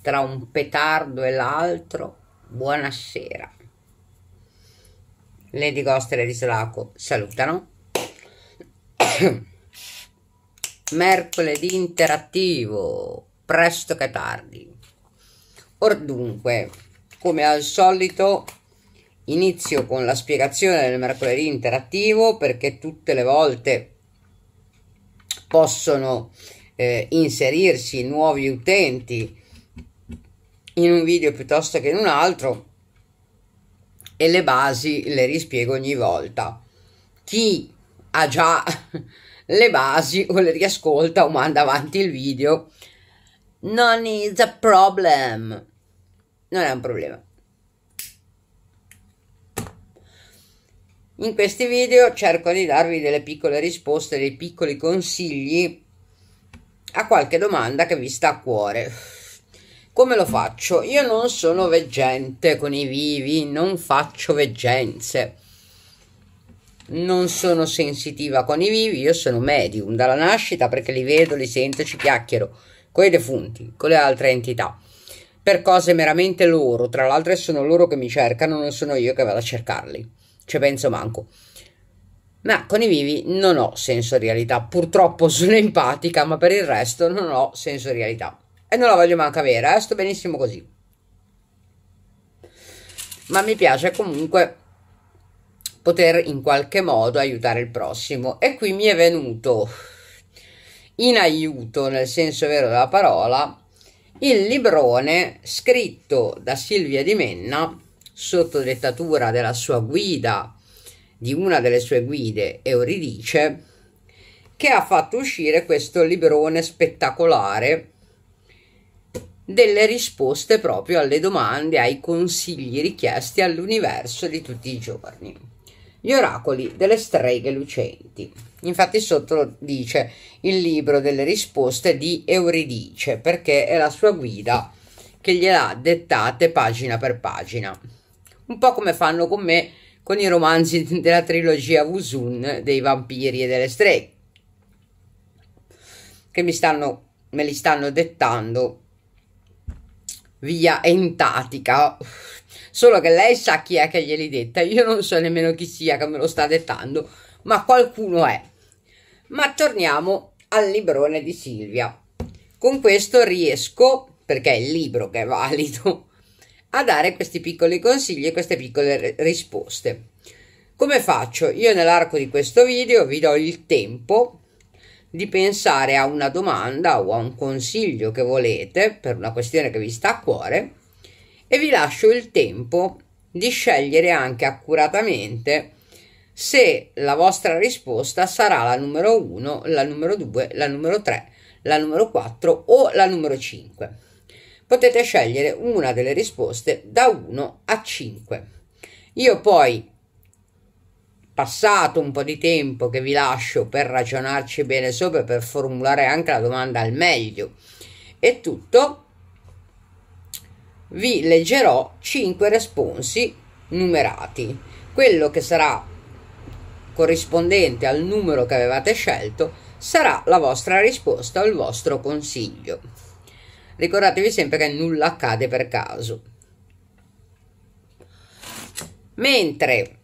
tra un petardo e l'altro, buonasera. Lady Ghost e Lady Slaco salutano. Mercoledì interattivo, presto che tardi. Or dunque, come al solito, inizio con la spiegazione del mercoledì interattivo perché tutte le volte possono eh, inserirsi nuovi utenti in un video piuttosto che in un altro e le basi le rispiego ogni volta. Chi ha già le basi o le riascolta o manda avanti il video non is a problem. Non è un problema. In questi video cerco di darvi delle piccole risposte, dei piccoli consigli a qualche domanda che vi sta a cuore come lo faccio? Io non sono veggente con i vivi, non faccio veggenze. Non sono sensitiva con i vivi, io sono medium dalla nascita perché li vedo, li sento, ci chiacchiero con i defunti, con le altre entità. Per cose meramente loro, tra l'altro sono loro che mi cercano, non sono io che vado a cercarli. Ci penso manco ma con i vivi non ho sensorialità. Purtroppo sono empatica, ma per il resto non ho sensorialità e non la voglio manca avere, eh? sto benissimo così. Ma mi piace comunque poter in qualche modo aiutare il prossimo e qui mi è venuto in aiuto, nel senso vero della parola, il librone scritto da Silvia Di Menna sotto dettatura della sua guida, di una delle sue guide, Euridice, che ha fatto uscire questo librone spettacolare delle risposte proprio alle domande, ai consigli richiesti all'universo di tutti i giorni. Gli oracoli delle streghe lucenti. Infatti sotto dice il libro delle risposte di Euridice, perché è la sua guida che gliela ha dettate pagina per pagina. Un po' come fanno con me con i romanzi della trilogia Wuzun dei vampiri e delle streghe, che mi stanno, me li stanno dettando via entatica. Solo che lei sa chi è che glieli detta, io non so nemmeno chi sia che me lo sta dettando, ma qualcuno è. Ma torniamo al librone di Silvia. Con questo riesco, perché è il libro che è valido, a dare questi piccoli consigli e queste piccole risposte. Come faccio? Io nell'arco di questo video vi do il tempo di pensare a una domanda o a un consiglio che volete per una questione che vi sta a cuore e vi lascio il tempo di scegliere anche accuratamente se la vostra risposta sarà la numero 1, la numero 2, la numero 3, la numero 4 o la numero 5. Potete scegliere una delle risposte da 1 a 5. Io poi passato un po' di tempo che vi lascio per ragionarci bene sopra, per formulare anche la domanda al meglio. È tutto. Vi leggerò 5 responsi numerati, quello che sarà corrispondente al numero che avevate scelto sarà la vostra risposta o il vostro consiglio. Ricordatevi sempre che nulla accade per caso. Mentre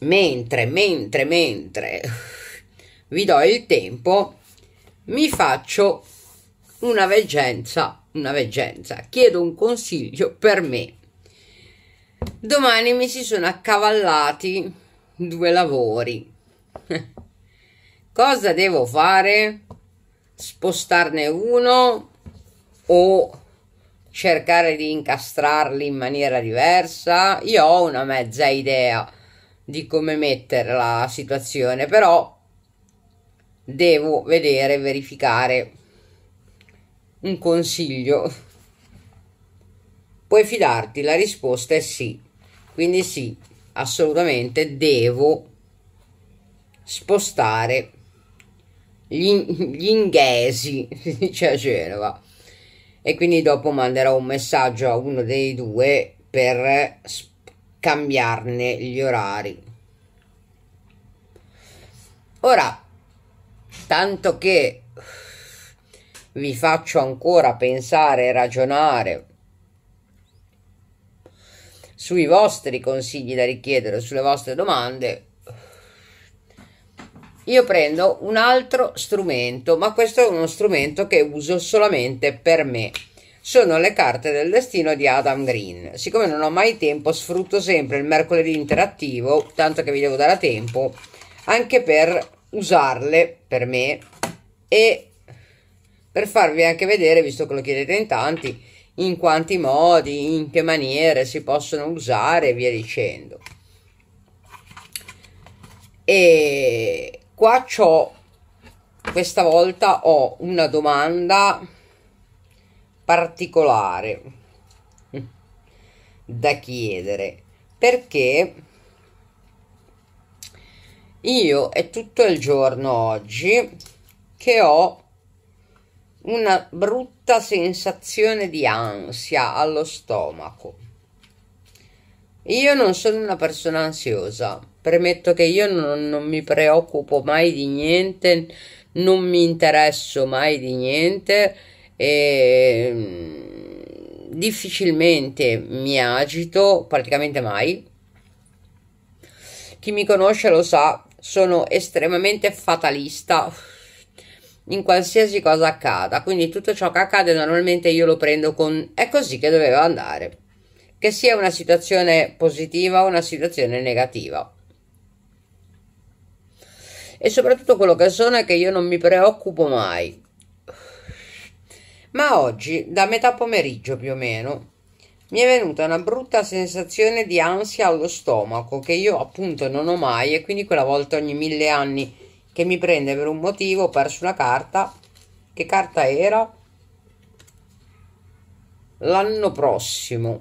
Mentre, mentre, mentre vi do il tempo, mi faccio una veggenza, una veggenza, chiedo un consiglio per me. Domani mi si sono accavallati due lavori. Cosa devo fare? Spostarne uno o cercare di incastrarli in maniera diversa? Io ho una mezza idea di come mettere la situazione, però devo vedere, verificare un consiglio. Puoi fidarti? La risposta è sì. Quindi sì, assolutamente devo spostare gli, gli inghesi, dice a Genova. E quindi dopo manderò un messaggio a uno dei due per spostare cambiarne gli orari. Ora, tanto che vi faccio ancora pensare e ragionare sui vostri consigli da richiedere, sulle vostre domande, io prendo un altro strumento, ma questo è uno strumento che uso solamente per me sono le carte del destino di Adam Green. Siccome non ho mai tempo, sfrutto sempre il mercoledì interattivo, tanto che vi devo dare tempo, anche per usarle per me e per farvi anche vedere, visto che lo chiedete in tanti, in quanti modi, in che maniere si possono usare e via dicendo. E qua c'ho, questa volta ho una domanda particolare da chiedere perché io è tutto il giorno oggi che ho una brutta sensazione di ansia allo stomaco. Io non sono una persona ansiosa, premetto che io non, non, mi preoccupo mai di niente, non mi interesso mai di niente e ehm, difficilmente mi agito, praticamente mai. Chi mi conosce lo sa, sono estremamente fatalista in qualsiasi cosa accada, quindi tutto ciò che accade normalmente io lo prendo con è così che doveva andare, che sia una situazione positiva o una situazione negativa e soprattutto quello che sono è che io non mi preoccupo mai. Ma oggi, da metà pomeriggio più o meno, mi è venuta una brutta sensazione di ansia allo stomaco che io appunto non ho mai e quindi quella volta ogni mille anni che mi prende per un motivo ho perso una carta. Che carta era? L'anno prossimo.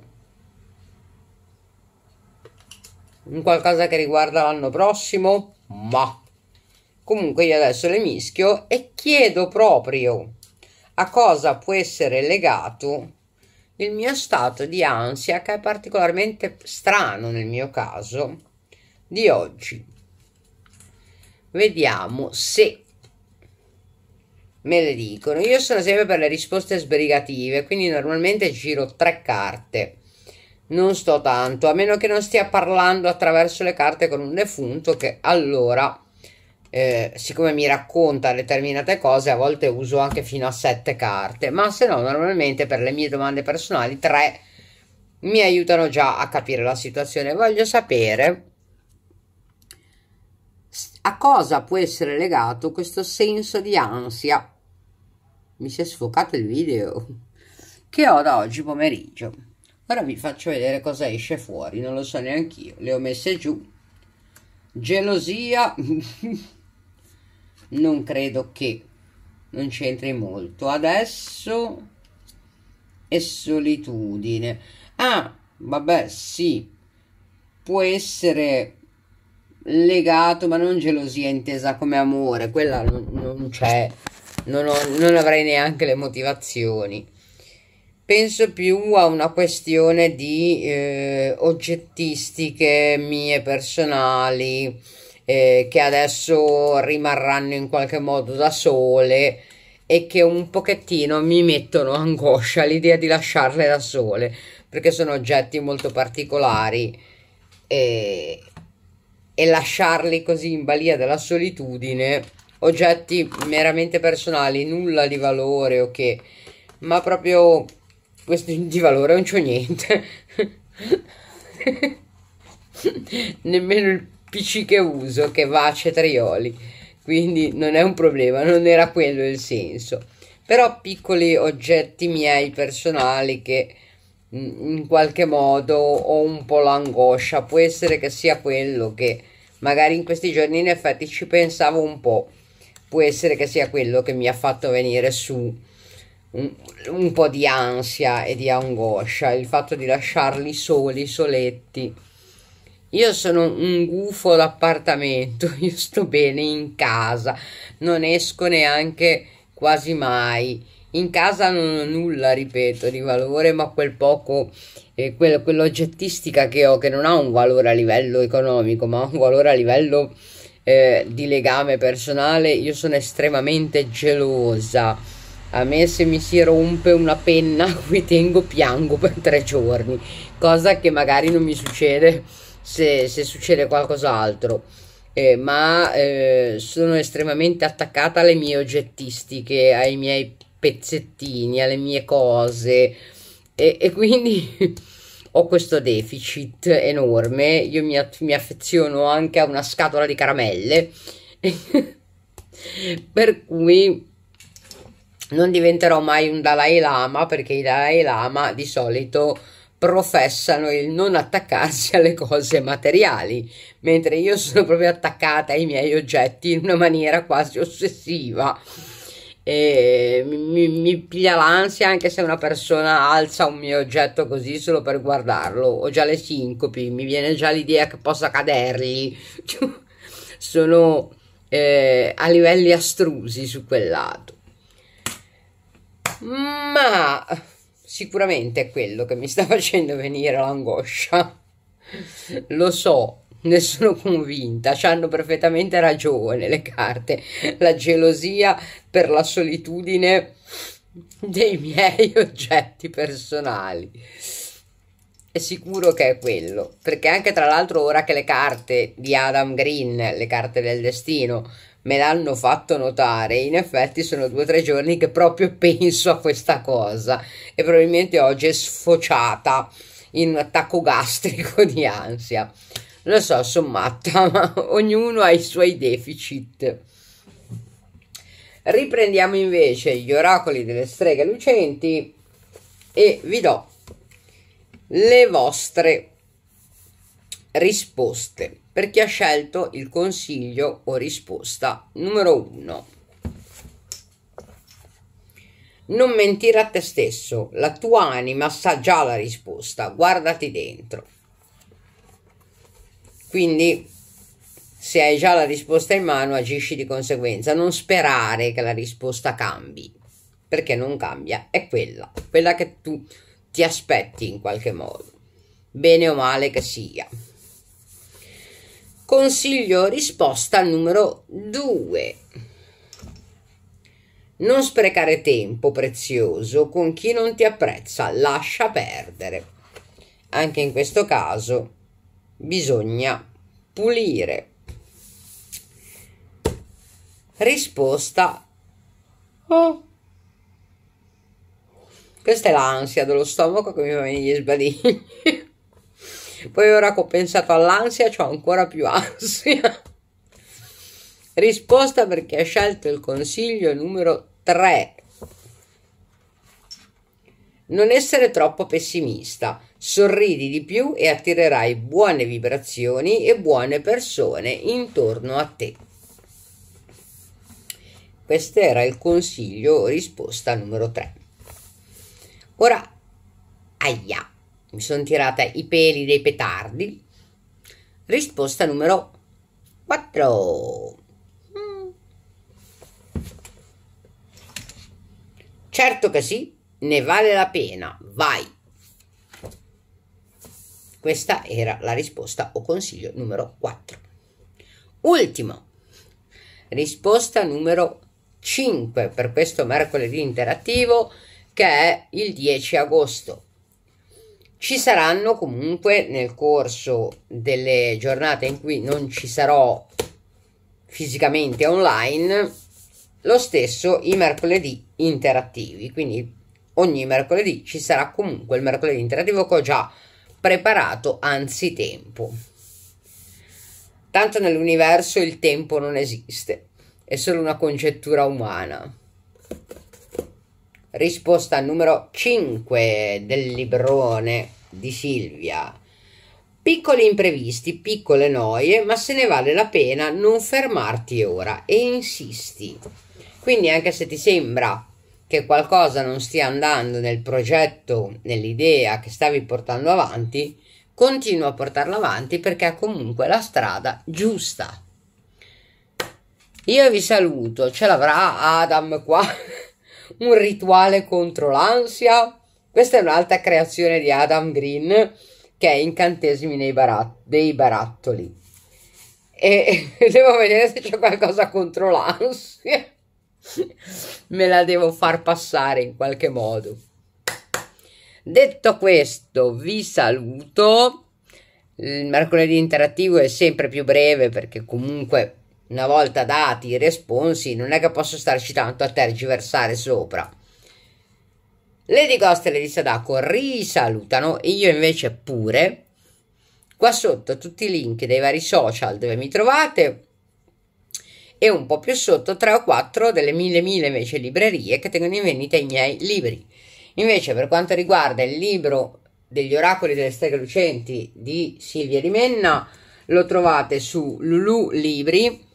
Un qualcosa che riguarda l'anno prossimo? Ma. Comunque io adesso le mischio e chiedo proprio a cosa può essere legato il mio stato di ansia che è particolarmente strano nel mio caso di oggi. Vediamo se me le dicono. Io sono sempre per le risposte sbrigative, quindi normalmente giro tre carte. Non sto tanto, a meno che non stia parlando attraverso le carte con un defunto che allora eh, siccome mi racconta determinate cose, a volte uso anche fino a sette carte, ma se no, normalmente per le mie domande personali, tre mi aiutano già a capire la situazione. Voglio sapere a cosa può essere legato questo senso di ansia. Mi si è sfocato il video che ho da oggi pomeriggio. Ora vi faccio vedere cosa esce fuori, non lo so neanche io. Le ho messe giù. Gelosia. non credo che non c'entri molto adesso è solitudine ah vabbè sì può essere legato ma non gelosia intesa come amore quella non, non c'è non, non avrei neanche le motivazioni penso più a una questione di eh, oggettistiche mie personali eh, che adesso rimarranno in qualche modo da sole e che un pochettino mi mettono angoscia l'idea di lasciarle da sole perché sono oggetti molto particolari e, e lasciarli così in balia della solitudine oggetti meramente personali nulla di valore o okay, che ma proprio questo di valore non c'è niente nemmeno il PC che uso che va a cetrioli, quindi non è un problema, non era quello il senso. Però piccoli oggetti miei personali che mm, in qualche modo ho un po' l'angoscia, può essere che sia quello che magari in questi giorni in effetti ci pensavo un po', può essere che sia quello che mi ha fatto venire su un, un po' di ansia e di angoscia, il fatto di lasciarli soli, soletti. Io sono un gufo d'appartamento, io sto bene in casa, non esco neanche quasi mai. In casa non ho nulla, ripeto, di valore, ma quel poco, eh, quel, quell'oggettistica che ho, che non ha un valore a livello economico, ma ha un valore a livello eh, di legame personale, io sono estremamente gelosa. A me se mi si rompe una penna qui tengo piango per tre giorni, cosa che magari non mi succede se, se succede qualcos'altro. Eh, ma eh, sono estremamente attaccata alle mie oggettistiche, ai miei pezzettini, alle mie cose e, e quindi ho questo deficit enorme. Io mi, mi, affeziono anche a una scatola di caramelle, per cui non diventerò mai un Dalai Lama perché i Dalai Lama di solito professano il non attaccarsi alle cose materiali, mentre io sono proprio attaccata ai miei oggetti in una maniera quasi ossessiva. E mi, mi piglia l'ansia anche se una persona alza un mio oggetto così solo per guardarlo. Ho già le sincopi, mi viene già l'idea che possa cadergli. sono eh, a livelli astrusi su quel lato. Ma sicuramente è quello che mi sta facendo venire l'angoscia. Lo so, ne sono convinta, ci hanno perfettamente ragione le carte. La gelosia per la solitudine dei miei oggetti personali. È sicuro che è quello, perché anche tra l'altro ora che le carte di Adam Green, le carte del destino, me l'hanno fatto notare. In effetti sono due o tre giorni che proprio penso a questa cosa e probabilmente oggi è sfociata in un attacco gastrico di ansia. Lo so, sono matta, ma ognuno ha i suoi deficit. Riprendiamo invece gli oracoli delle streghe lucenti e vi do le vostre risposte per chi ha scelto il consiglio o risposta numero 1. Non mentire a te stesso, la tua anima sa già la risposta, guardati dentro. Quindi, se hai già la risposta in mano, agisci di conseguenza, non sperare che la risposta cambi, perché non cambia, è quella, quella che tu ti aspetti in qualche modo, bene o male che sia. Consiglio risposta numero 2. Non sprecare tempo prezioso con chi non ti apprezza, lascia perdere. Anche in questo caso bisogna pulire. Risposta Oh. Questa è l'ansia dello stomaco che mi fa venire gli sbadigli. Poi ora che ho pensato all'ansia, ho ancora più ansia. Risposta perché ha scelto il consiglio numero 3. Non essere troppo pessimista, sorridi di più e attirerai buone vibrazioni e buone persone intorno a te. Questo era il consiglio risposta numero 3. Ora, aia. Mi sono tirata i peli dei petardi. Risposta numero 4. Mm. Certo che sì, ne vale la pena. Vai. Questa era la risposta o consiglio numero 4. Ultimo. Risposta numero 5 per questo mercoledì interattivo che è il 10 agosto. Ci saranno comunque nel corso delle giornate in cui non ci sarò fisicamente online lo stesso i mercoledì interattivi, quindi ogni mercoledì ci sarà comunque il mercoledì interattivo che ho già preparato anzitempo. Tanto nell'universo il tempo non esiste, è solo una concettura umana risposta numero 5 del librone di Silvia. Piccoli imprevisti, piccole noie, ma se ne vale la pena non fermarti ora e insisti. Quindi anche se ti sembra che qualcosa non stia andando nel progetto, nell'idea che stavi portando avanti, continua a portarla avanti perché è comunque la strada giusta. Io vi saluto, ce l'avrà Adam qua un rituale contro l'ansia. Questa è un'altra creazione di Adam Green che è incantesimi nei barat- dei barattoli. E devo vedere se c'è qualcosa contro l'ansia. Me la devo far passare in qualche modo. Detto questo, vi saluto. Il mercoledì interattivo è sempre più breve perché comunque una volta dati i responsi, non è che posso starci tanto a tergiversare sopra. Lady Ghost e Lady Sadako risalutano, io invece pure. Qua sotto tutti i link dei vari social dove mi trovate e un po' più sotto 3 o 4 delle mille mille invece librerie che tengono in vendita i miei libri. Invece per quanto riguarda il libro degli oracoli delle streghe lucenti di Silvia Rimenna lo trovate su Lulu Libri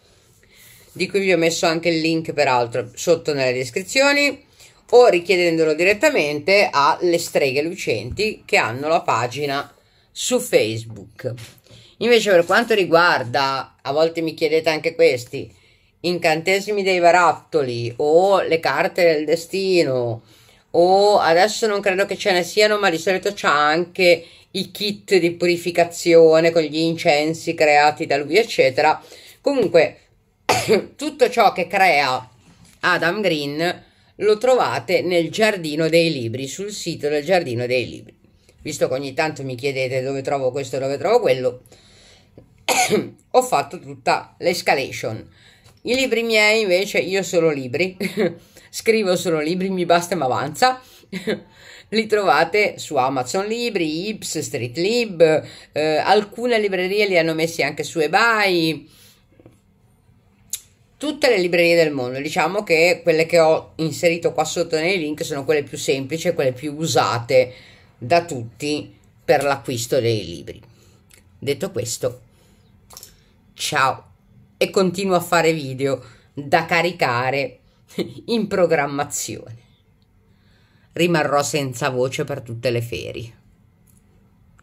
di cui vi ho messo anche il link peraltro sotto nelle descrizioni o richiedendolo direttamente alle streghe lucenti che hanno la pagina su Facebook. Invece per quanto riguarda, a volte mi chiedete anche questi, incantesimi dei barattoli o le carte del destino o adesso non credo che ce ne siano ma di solito c'è anche i kit di purificazione con gli incensi creati da lui eccetera comunque tutto ciò che crea Adam Green lo trovate nel Giardino dei Libri, sul sito del Giardino dei Libri. Visto che ogni tanto mi chiedete dove trovo questo e dove trovo quello, ho fatto tutta l'escalation. I libri miei invece, io solo libri, scrivo solo libri, mi basta e mi avanza. Li trovate su Amazon Libri, Ips, Street Lib, eh, alcune librerie li hanno messi anche su eBay tutte le librerie del mondo. Diciamo che quelle che ho inserito qua sotto nei link sono quelle più semplici e quelle più usate da tutti per l'acquisto dei libri. Detto questo, ciao e continuo a fare video da caricare in programmazione. Rimarrò senza voce per tutte le ferie.